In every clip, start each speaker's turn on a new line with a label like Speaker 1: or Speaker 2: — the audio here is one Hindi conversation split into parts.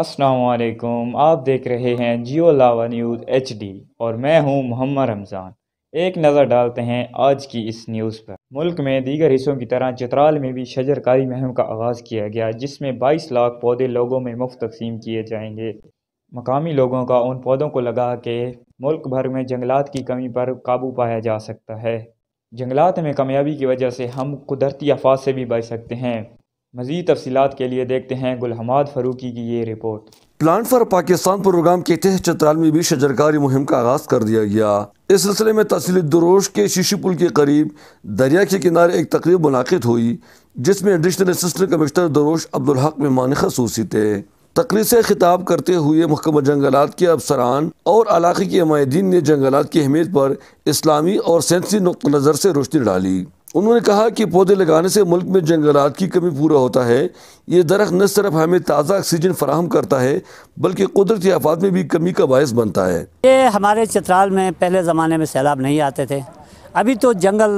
Speaker 1: असलकुम आप देख रहे हैं जियो लावा न्यूज़ एच और मैं हूं मोहम्मद रमज़ान एक नज़र डालते हैं आज की इस न्यूज़ पर मुल्क में दीगर हिस्सों की तरह चित्राल में भी शजरकारी मुहिम का आगाज़ किया गया जिसमें 22 लाख पौधे लोगों में मुफ्त तकसीम किए जाएंगे मकामी लोगों का उन पौधों को लगा के मुल्क भर में जंगलात की कमी पर काबू पाया जा सकता है जंगलात में कामयाबी की वजह से हम कुदरती आफात से भी बच सकते हैं मजीद तफसीत के लिए देखते हैं गुल गुलहमाद फरूकी की ये report
Speaker 2: plan for Pakistan program के तहत चतराल में भी शजरकारी मुहिम का आगाज कर दिया गया इस सिलसिले में तहसील दरोश के शीशी पुल के करीब दरिया के किनारे एक तकरीब मुनद हुई जिसमें एडिशनल असिस्टेंट कमिश्नर दरोश में मान खसूसी थे तकरीब से खिताब करते हुए महकमा जंगलात के अफसरान और इलाके के हमायदीन ने जंगलात की अहमियत पर इस्लामी और सेंसी नुक़ नज़र से रोशनी डाली उन्होंने कहा कि पौधे लगाने से मुल्क में जंगलात की कमी पूरा होता है ये दरख्त न सिर्फ हमें ताज़ा ऑक्सीजन फराहम करता है बल्कि कुदरती आफात में भी कमी का बायस बनता है
Speaker 3: ये हमारे चित्राल में पहले ज़माने में सैलाब नहीं आते थे अभी तो जंगल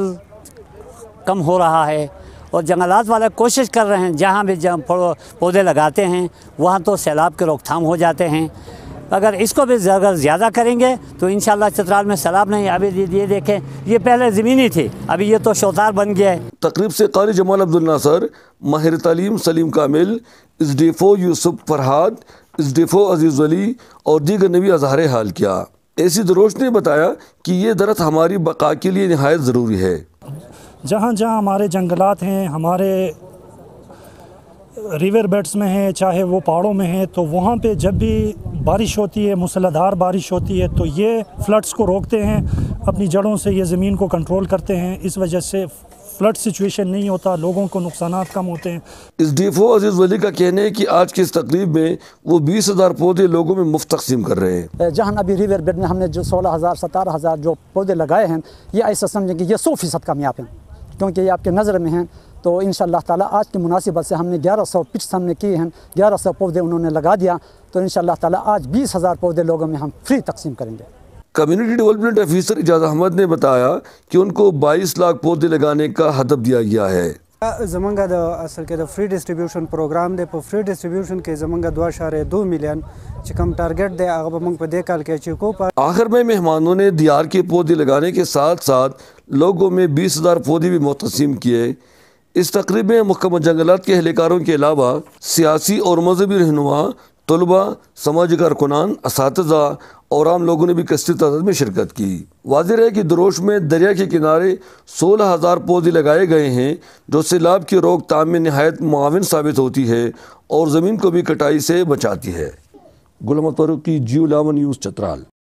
Speaker 3: कम हो रहा है और जंगलात वाले कोशिश कर रहे हैं जहाँ भी पौधे लगाते हैं वहाँ तो सैलाब के रोकथाम हो जाते हैं अगर इसको भी अगर ज़्यादा करेंगे तो इन चतराल में सैलाब नहीं अभी
Speaker 2: ये देखें ये पहले ज़मीनी थी अभी ये तो शोतार बन गया है तकरीब से कारी जमाल अब्दुल नासर माहिर तलीम सलीम कामिल इसडेफ़ो यूसुफ फरहाद इसडेफ़ो अजीज़ अली और दीगर ने भी अजहार हाल किया ऐसी दरोश ने बताया कि ये दरख्त हमारी बका के लिए नहायत ज़रूरी है
Speaker 4: जहाँ जहाँ हमारे जंगलात हैं हमारे रिवर बेड्स में हैं चाहे वो पहाड़ों में हैं तो वहाँ पे जब भी बारिश होती है मूसलाधार बारिश होती है तो ये फ्लड्स को रोकते हैं अपनी जड़ों से ये ज़मीन को कंट्रोल करते हैं इस वजह से फ्लड सिचुएशन नहीं होता लोगों को
Speaker 2: नुकसान कम होते हैं इस डीफो अजीज़ वली का कहना है कि आज की इस तकरीब में वो बीस हज़ार पौधे लोगों में मुफ्त तकसीम कर रहे
Speaker 5: हैं जहाँ अभी रिवर बेड में हमने जो सोलह हज़ार सतारह हज़ार जो पौधे लगाए हैं ये ऐसा समझें कि ये सौ फीसद कामयाब हैं क्योंकि ये आपके नज़र में हैं तो इन ताला आज की मुनासिबत से हमने ग्यारह सौ पिक्स हमने किए हैं ग्यारह सौ पौधे उन्होंने लगा दिया तो इन ताला आज बीस हज़ार पौधे लोगों में हम फ्री तकसीम करेंगे
Speaker 2: community development officer Ijaz Ahmad ने बताया कि उनको बाईस लाख पौधे लगाने का हदब दिया गया है
Speaker 4: जमंगा दो असल के दो फ्री डिस्ट्रीब्यूशन प्रोग्राम दे पो फ्री डिस्ट्रीब्यूशन के जमंगा दो अशारे दो मिलियन चिकम टारगेट दे आगे मंग पे देखा काल के अचीव पर
Speaker 2: आखिर में मेहमानों ने दियार के पौधे लगाने के साथ साथ लोगों में बीस हज़ार पौधे भी मुतसिम किए इस तकरीब में महकमा जंगलात के एहलकारों के अलावा सियासी और मजहबी रहनुमा तलबा समाजी कारकुनान इस और आम लोगों ने भी कस्ती तादाद में शिरकत की वाजिर है कि दरोश में दरिया के किनारे सोलह हज़ार पौधे लगाए गए हैं जो सैलाब की रोकथाम में नहायत मुआवन साबित होती है और ज़मीन को भी कटाई से बचाती है गुलाम फारूक की जियो लावन न्यूज़ चतराल